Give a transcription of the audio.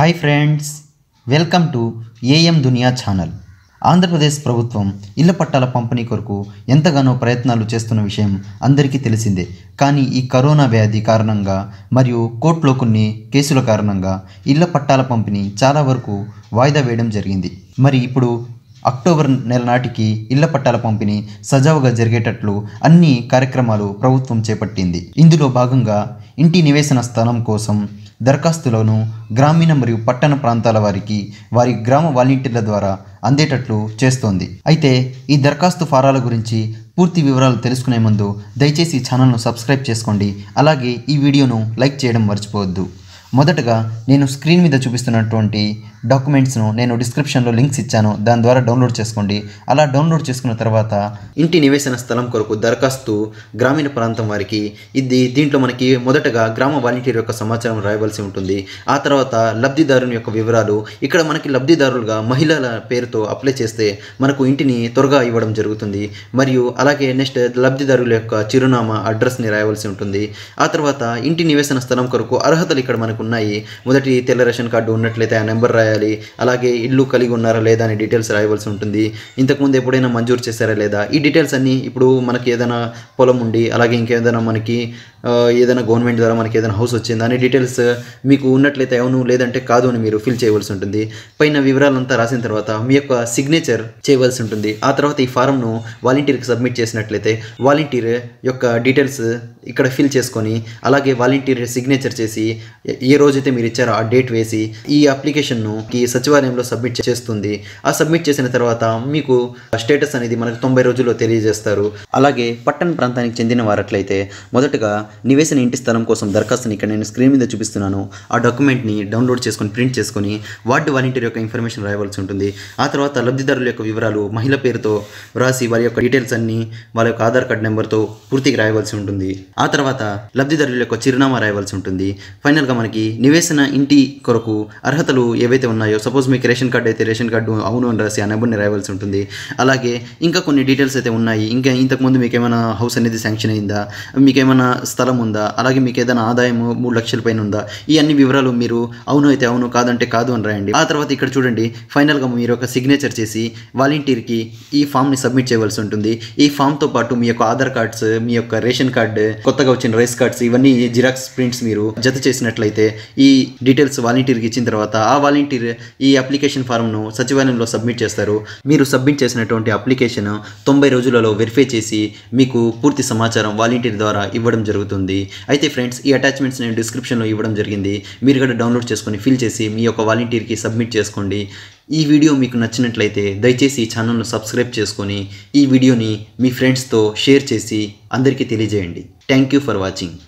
hi friends welcome to AM దునియా channel Andhra Pradesh ప్రభుత్వం ఇళ్ల పట్టాల పంపిణీ కొరకు ఎంతగానో ప్రయత్నాలు చేస్తున్న విషయం అందరికీ తెలిసిందే కానీ ఈ కరోనా వ్యాధి కారణంగా మరియు కోర్టులో కొన్ని కేసుల కారణంగా ఇళ్ల పట్టాల పంపిణీ చాలా వరకు వాయిదా వేయడం జరిగింది మరి ఇప్పుడు అక్టోబర్ నెల నాటికి ఇళ్ల పట్టాల పంపిణీ సజావుగా జరిగేటట్లు అన్ని కార్యక్రమాలు ప్రభుత్వం చేపట్టింది ఇందులో భాగంగా ఇంటి నివేశన స్థలం కోసం దరఖాస్తులను గ్రామీణ మరియు పట్టణ ప్రాంతాల వారికి వారి గ్రామ వాలంటీర్ల ద్వారా అందేటట్లు చేస్తోంది అయితే ఈ దరఖాస్తు ఫారాల గురించి పూర్తి వివరాలు తెలుసుకునే ముందు దయచేసి ఛానల్ను సబ్స్క్రైబ్ చేసుకోండి అలాగే ఈ వీడియోను లైక్ చేయడం మర్చిపోవద్దు మొదటగా నేను స్క్రీన్ మీద చూపిస్తున్నటువంటి డాక్యుమెంట్స్ను నేను డిస్క్రిప్షన్లో లింక్స్ ఇచ్చాను దాని ద్వారా డౌన్లోడ్ చేసుకోండి అలా డౌన్లోడ్ చేసుకున్న తర్వాత ఇంటి నివేశన స్థలం కొరకు దరఖాస్తు గ్రామీణ ప్రాంతం వారికి ఇది దీంట్లో మనకి మొదటగా గ్రామ వాలంటీర్ యొక్క సమాచారం రాయవలసి ఉంటుంది ఆ తర్వాత లబ్ధిదారుని యొక్క వివరాలు ఇక్కడ మనకి లబ్ధిదారులుగా మహిళల పేరుతో అప్లై చేస్తే మనకు ఇంటిని త్వరగా ఇవ్వడం జరుగుతుంది మరియు అలాగే నెక్స్ట్ లబ్ధిదారుల యొక్క చిరునామా అడ్రస్ని రాయవలసి ఉంటుంది ఆ తర్వాత ఇంటి నివేశన స్థలం కొరకు అర్హతలు ఇక్కడ మనకు మనకు ఉన్నాయి మొదటి తెల్ల రేషన్ కార్డు ఉన్నట్లయితే ఆ నెంబర్ రాయాలి అలాగే ఇల్లు కలిగి ఉన్నారా లేదా అనే డీటెయిల్స్ రాయవలసి ఉంటుంది ఇంతకుముందు ఎప్పుడైనా మంజూరు చేశారా లేదా ఈ డీటెయిల్స్ అన్నీ ఇప్పుడు మనకి ఏదైనా పొలం ఉండి అలాగే ఇంకేదైనా మనకి ఏదైనా గవర్నమెంట్ ద్వారా మనకి ఏదైనా హౌస్ వచ్చింది అనే డీటెయిల్స్ మీకు ఉన్నట్లయితే అవును లేదంటే కాదు అని మీరు ఫిల్ చేయవలసి ఉంటుంది పైన వివరాలంతా రాసిన తర్వాత మీ యొక్క సిగ్నేచర్ చేయవలసి ఉంటుంది ఆ తర్వాత ఈ ఫారంను వాలంటీర్కి సబ్మిట్ చేసినట్లయితే వాలంటీర్ యొక్క డీటెయిల్స్ ఇక్కడ ఫిల్ చేసుకొని అలాగే వాలంటీర్ సిగ్నేచర్ చేసి ఏ రోజైతే మీరు ఇచ్చారో ఆ డేట్ వేసి ఈ అప్లికేషన్ను ఈ సచివాలయంలో సబ్మిట్ చేస్తుంది ఆ సబ్మిట్ చేసిన తర్వాత మీకు స్టేటస్ అనేది మనకు తొంభై రోజుల్లో తెలియజేస్తారు అలాగే పట్టణ ప్రాంతానికి చెందిన వారట్లయితే మొదటగా నివేసిన ఇంటి స్థలం కోసం దరఖాస్తుని ఇక్కడ నేను స్క్రీన్ మీద చూపిస్తున్నాను ఆ డాక్యుమెంట్ని డౌన్లోడ్ చేసుకొని ప్రింట్ చేసుకొని వార్డు వాలంటీర్ యొక్క ఇన్ఫర్మేషన్ రాయవలసి ఉంటుంది ఆ తర్వాత లబ్ధిదారుల యొక్క వివరాలు మహిళ పేరుతో వ్రాసి వారి యొక్క డీటెయిల్స్ అన్ని వాళ్ళ యొక్క ఆధార్ కార్డ్ నెంబర్తో పూర్తిగా రాయవలసి ఉంటుంది ఆ తర్వాత లబ్ధిదారుల యొక్క చిరునామా రాయవలసి ఉంటుంది ఫైనల్గా మనకి నివేసన ఇంటి కొరకు అర్హతలు ఏవైతే ఉన్నాయో సపోజ్ మీకు రేషన్ కార్డు అయితే రేషన్ కార్డు అవును అని రాసి ఆ నెంబర్ని రాయవలసి ఉంటుంది అలాగే ఇంకా కొన్ని డీటెయిల్స్ అయితే ఉన్నాయి ఇంకా ఇంతకుముందు మీకు ఏమైనా హౌస్ అనేది శాంక్షన్ అయిందా మీకు ఏమైనా స్థలం ఉందా అలాగే మీకు ఏదైనా ఆదాయం మూడు లక్షల పైన ఉందా ఈ అన్ని వివరాలు మీరు అవును అయితే అవును కాదంటే కాదు అని రాయండి ఆ తర్వాత ఇక్కడ చూడండి ఫైనల్గా మీరు ఒక సిగ్నేచర్ చేసి వాలంటీర్కి ఈ ఫామ్ని సబ్మిట్ చేయవలసి ఉంటుంది ఈ ఫామ్తో పాటు మీ యొక్క ఆధార్ కార్డ్స్ మీ యొక్క రేషన్ కార్డు కొత్తగా వచ్చిన రైస్ కార్డ్స్ ఇవన్నీ జిరాక్స్ ప్రింట్స్ మీరు జత చేసినట్లయితే ఈ డీటెయిల్స్ వాలంటీర్కి ఇచ్చిన తర్వాత ఆ వాలంటీర్ ఈ అప్లికేషన్ ఫారంను సచివాలయంలో సబ్మిట్ చేస్తారు మీరు సబ్మిట్ చేసినటువంటి అప్లికేషన్ తొంభై రోజులలో వెరిఫై చేసి మీకు పూర్తి సమాచారం వాలంటీర్ ద్వారా ఇవ్వడం జరుగుతుంది అయితే ఫ్రెండ్స్ ఈ అటాచ్మెంట్స్ నేను డిస్క్రిప్షన్లో ఇవ్వడం జరిగింది మీరు కూడా డౌన్లోడ్ చేసుకొని ఫిల్ చేసి మీ యొక్క వాలంటీర్కి సబ్మిట్ చేసుకోండి ఈ వీడియో మీకు నచ్చినట్లయితే దయచేసి ఈ ఛానల్ను సబ్స్క్రైబ్ చేసుకొని ఈ వీడియోని మీ ఫ్రెండ్స్తో షేర్ చేసి అందరికీ తెలియజేయండి థ్యాంక్ యూ ఫర్ వాచింగ్